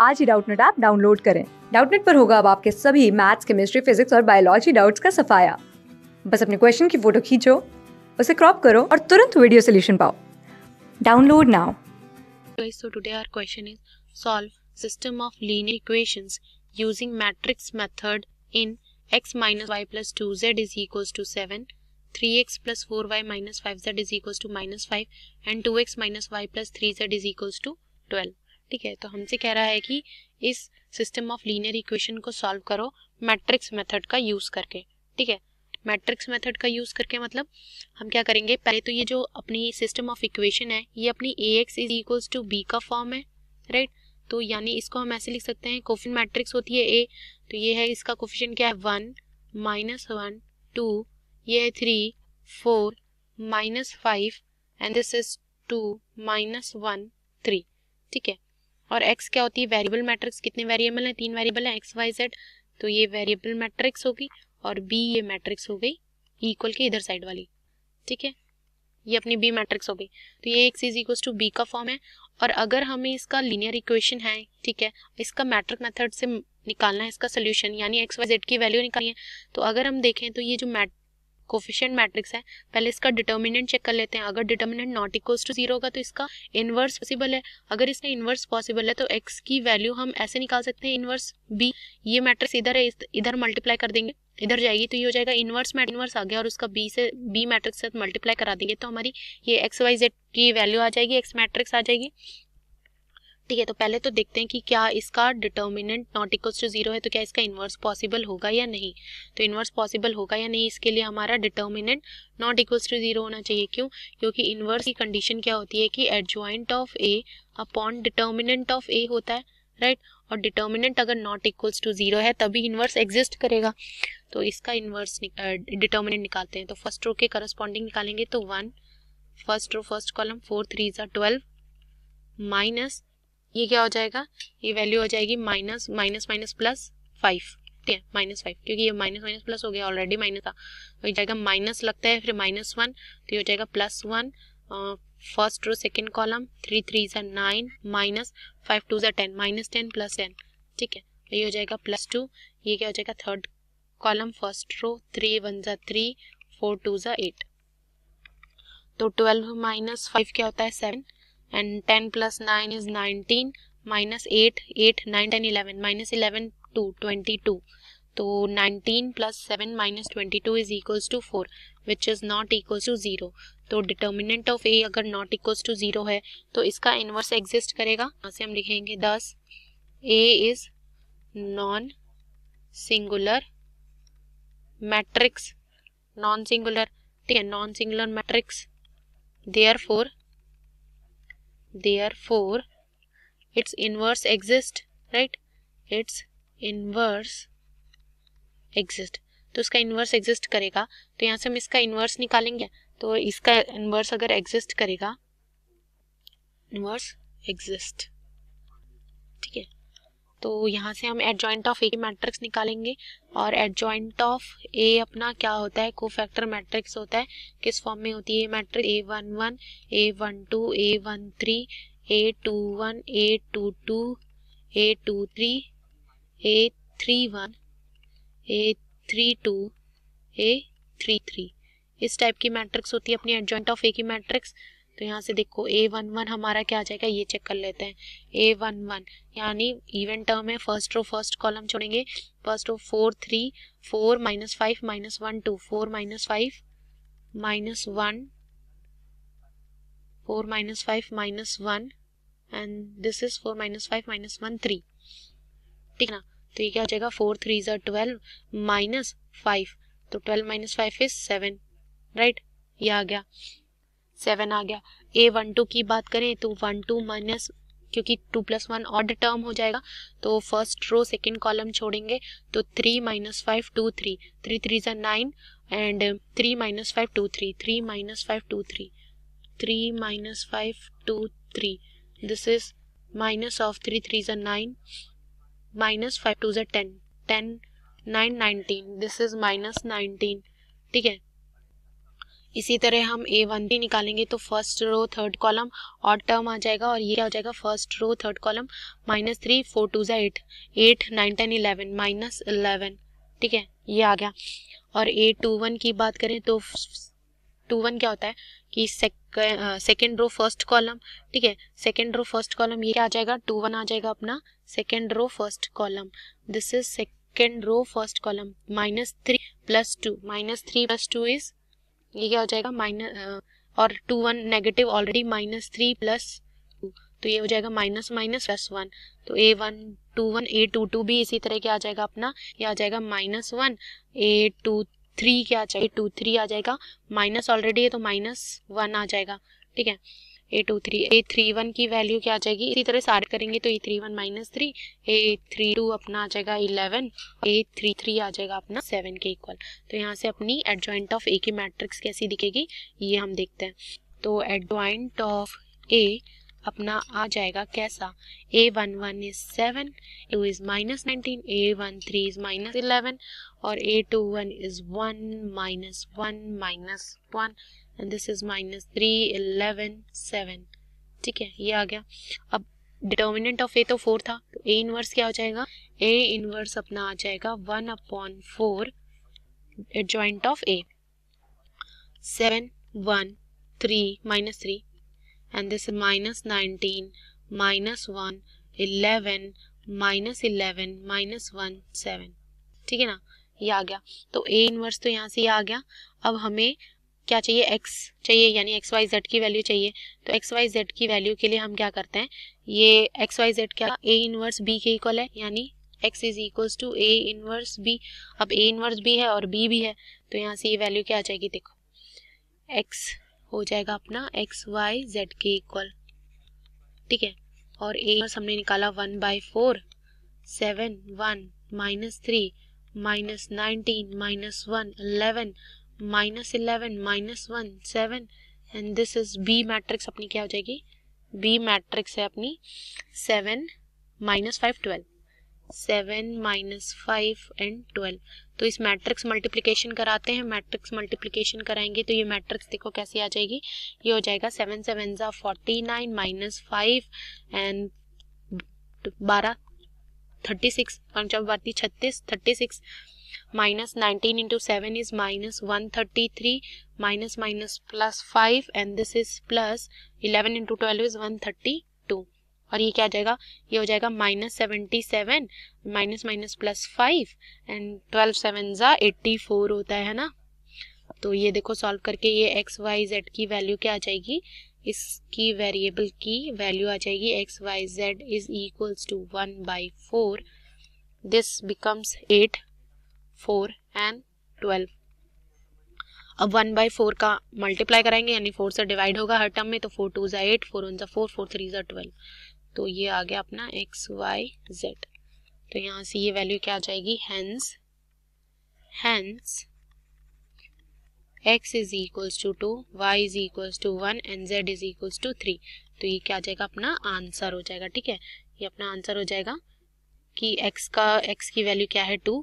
आज ही Doubtnut app download करें डाउटनेट पर होगा अब आपके सभी मैथ्स केमिस्ट्री फिजिक्स और बायोलॉजी डाउट्स का सफाया बस अपने क्वेश्चन की फोटो खींचो उसे क्रॉप करो और तुरंत वीडियो सोल्यूशन पाओ download now so today our question is solve system of linear equations using matrix method in x minus y plus 2z is equals to 7 3x plus 4y minus 5z is equals to minus 5 and 2x minus y plus 3z is equals to 12 ठीक है तो हमसे कह रहा है कि इस system of linear equation को सॉल्व करो मैट्रिक्स मेथड का यूज़ करके ठीक है मैट्रिक्स मेथड का यूज़ करके मतलब हम क्या करेंगे पहले तो ये जो अपनी सिस्टम ऑफ इक्वेशन है ये अपनी A X is equals to B का फॉर्म है राइट तो यानी इसको हम ऐसे लिख सकते हैं कोफिन मैट्रिक्स होती है ए तो ये है इसका कोफिशन क्या है वन माइनस वन टू ये है three four minus five and this is two minus one three ठीक है और एक्स क्या होती है वेरिएबल मैट्रिक्स कितने वेरिएबल हैं तीन वेरिएबल हैं एक्स वाई जेड तो ये वेरिएबल मैट्रिक्स होगी और बी ये मैट्रिक्स हो गई इक्वल के इधर साइड वाली ठीक है ये अपनी बी मैट्रिक्स हो गई तो ये X is equal to B का फॉर्म है और अगर हमें इसका लीनियर इक्वेशन है ठीक है इसका मैट्रिक मेथड से निकालना है इसका सोल्यूशन यानी एक्स वाई जेड की वैल्यू निकालनी है तो अगर हम देखें तो ये जो मैट कोफिशियंट मैट्रिक्स है पहले इसका डिटर्मिनेंट चेक कर लेते हैं अगर determinant not equals to zero होगा तो इसका इनवर्स पॉसिबल है अगर इसका इनवर्स पॉसिबल है तो एक्स की वैल्यू हम ऐसे निकाल सकते हैं इनवर्स बी ये मैट्रिक्स इधर है इधर मल्टीप्लाई कर देंगे इधर जाएगी तो ये हो जाएगा इनवर्स मैट इनवर्स आ गया और उसका बी से बी मैट्रिक्स से मल्टीप्लाई करा देंगे तो हमारी ये एक्स वाई जेड की वैल्यू आ जाएगी एक्स मैट्रिक्स आ जाएगी ठीक है तो पहले तो देखते हैं कि क्या इसका determinant not equals to zero है तो क्या इसका इन्वर्स पॉसिबल होगा या नहीं तो इन्वर्स पॉसिबल होगा या नहीं इसके लिए हमारा determinant not equals to zero होना चाहिए क्यों क्योंकि इन्वर्स की कंडीशन क्या होती है कि adjoint of A upon determinant of A होता है राइट right? और डिटर्मिनेंट अगर नॉट इक्वल्स टू जीरो है तभी इन्वर्स एग्जिस्ट करेगा तो इसका इन्वर्स डिटर्मिनेंट uh, निकालते हैं तो फर्स्ट रो के करस्पॉन्डिंग निकालेंगे तो one first row first column four three ज़ा ट्वेल्व माइनस ये क्या हो जाएगा ये वैल्यू हो जाएगी minus minus minus plus five ठीक है माइनस फाइव क्योंकि ये माइनस माइनस प्लस हो गया ऑलरेडी माइनस था तो ये जाएगा माइनस लगता है फिर माइनस वन तो ये हो जाएगा plus one first row second column three three जै नाइन माइनस फाइव टू जै ten minus ten plus ten ठीक है तो ये हो जाएगा प्लस टू ये क्या हो जाएगा third column first row three one जै थ्री फोर टू जै एट तो ट्वेल्व माइनस फाइव क्या होता है seven and ten plus nine is nineteen minus eight eight nine ten eleven minus eleven two twenty two तो nineteen plus seven minus twenty two is equals two four which is not equals to zero तो determinant of A अगर not equals to zero है तो इसका inverse exist करेगा यहाँ से हम लिखेंगे thus A is non singular matrix non singular ठीक है non singular matrix therefore for its inverse exist right its inverse exist तो इसका इन्वर्स एग्जिस्ट करेगा तो यहाँ से हम इसका इन्वर्स निकालेंगे तो इसका इनवर्स अगर एग्जिस्ट करेगा इनवर्स एग्जिस्ट ठीक है तो यहाँ से हम एडजॉइंट ऑफ ए के मैट्रिक्स निकालेंगे और एडजॉइंट ऑफ ए अपना क्या होता है कोफैक्टर मैट्रिक्स होता है किस फॉर्म में होती है matrix A one one A one two A one three A two one A two two A two three A three one A three two A three three इस type की matrix होती है अपनी adjoint of ए की matrix तो यहाँ से देखो ए वन वन हमारा क्या आ जाएगा ये चेक कर लेते हैं ए वन वन यानी इवेंट टर्म है फर्स्ट रो फर्स्ट कॉलम छोड़ेंगे first row four three four minus five minus one two four minus five minus one four minus five minus one and this is four minus five minus one three ठीक ना तो ये क्या हो जाएगा four three ज़ा twelve minus five तो twelve minus five is seven right ये आ गया सेवन आ गया ए वन टू की बात करें तो वन टू माइनस क्योंकि two plus one odd term हो जाएगा तो फर्स्ट रो सेकेंड कॉलम छोड़ेंगे तो three minus five two three three three जन nine and three minus five two three three minus five two three three minus five two three this is minus of three three जन nine minus five two जन ten ten nine nineteen this is minus nineteen ठीक है इसी तरह हम ए one भी निकालेंगे तो फर्स्ट रो थर्ड कॉलम और टर्म आ जाएगा और ये क्या हो जाएगा first row third column minus three four two जै eight eight nine ten eleven minus eleven ठीक है ये आ गया और ए टू वन की बात करें तो टू वन क्या होता है कि सेकेंड रो फर्स्ट कॉलम ठीक है सेकेंड रो फर्स्ट कॉलम ये क्या आ जाएगा टू वन आ जाएगा अपना second row first column this is second row first column minus three plus two minus three plus two is ये क्या हो जाएगा माइनस और two one negative already minus three plus तो ये हो जाएगा माइनस माइनस प्लस वन तो A one two one A two two भी इसी तरह क्या आ जाएगा अपना ये आ जाएगा minus one A two three क्या आ जाएगा टू थ्री आ जाएगा माइनस ऑलरेडी है तो माइनस वन आ जाएगा ठीक है A two three A three one की वैल्यू क्या आ जाएगी इसी तरह सारे करेंगे तो A three one minus three A three two अपना आ जाएगा इलेवन ए थ्री थ्री आ जाएगा अपना सेवन के इक्वल तो यहाँ से अपनी एडजॉइंट ऑफ ए की मैट्रिक्स कैसी दिखेगी ये हम देखते हैं तो एडजॉइंट ऑफ ए अपना आ जाएगा कैसा A one one is seven two is minus nineteen A one three is minus eleven और A two one is one minus one minus one and this is minus three eleven seven ठीक है ये आ गया अब determinant of ए तो four था तो ए इनवर्स क्या हो जाएगा ए इनवर्स अपना आ जाएगा one upon four adjoint of A seven one three minus three and this minus nineteen minus one eleven minus eleven minus one seven ठीक है ना ये आ गया तो ए इनवर्स तो यहाँ से ये आ गया अब हमें क्या चाहिए x चाहिए यानी एक्स वाई जेड की वैल्यू चाहिए तो एक्स वाई जेड की वैल्यू के लिए हम क्या करते हैं ये एक्स वाई जेड क्या ए इनवर्स बी के इक्वल है यानी x is equals to A inverse B अब ए इनवर्स बी है और b भी है तो यहाँ से ये वैल्यू क्या आ जाएगी देखो x हो जाएगा अपना एक्स वाई जेड के इक्वल ठीक है और ए इनवर्स हमने निकाला one by four seven one minus three minus nineteen minus one eleven minus eleven minus one seven and this is B matrix अपनी क्या हो जाएगी बी मैट्रिक्स है अपनी seven minus five twelve seven minus five and twelve तो इस matrix multiplication कराते हैं मैट्रिक्स मल्टीप्लिकेशन कराएंगे तो ये मैट्रिक्स देखो कैसे आ जाएगी ये हो जाएगा सेवन सेवन ज़ा forty nine minus five and बारह थर्टी सिक्स पंचम छत्तीस thirty six minus nineteen is minus one thirty three minus minus plus five and this is plus eleven into twelve is one thirty two और ये क्या आ जाएगा ये हो जाएगा minus seventy seven minus minus plus five and twelve seven ज़ा eighty four होता है ना तो ये देखो सॉल्व करके ये एक्स वाई जेड की वैल्यू क्या आ जाएगी इसकी वेरिएबल की वैल्यू आ जाएगी X Y Z is equals to one by four this becomes eight four and twelve अब वन बाई फोर का मल्टीप्लाई करेंगे यानी फोर से डिवाइड होगा हर टर्म में तो फोर टू जै एट फोर वन जै फोर फोर थ्री जै ट्वेल्व तो ये आ गया अपना एक्स वाई जेड तो यहाँ से ये वैल्यू क्या आ जाएगी hence hence X is equals to two Y is equals to one and Z is equals to three तो ये क्या आ जाएगा अपना आंसर हो जाएगा ठीक है ये अपना आंसर हो जाएगा कि एक्स का एक्स की वैल्यू क्या है टू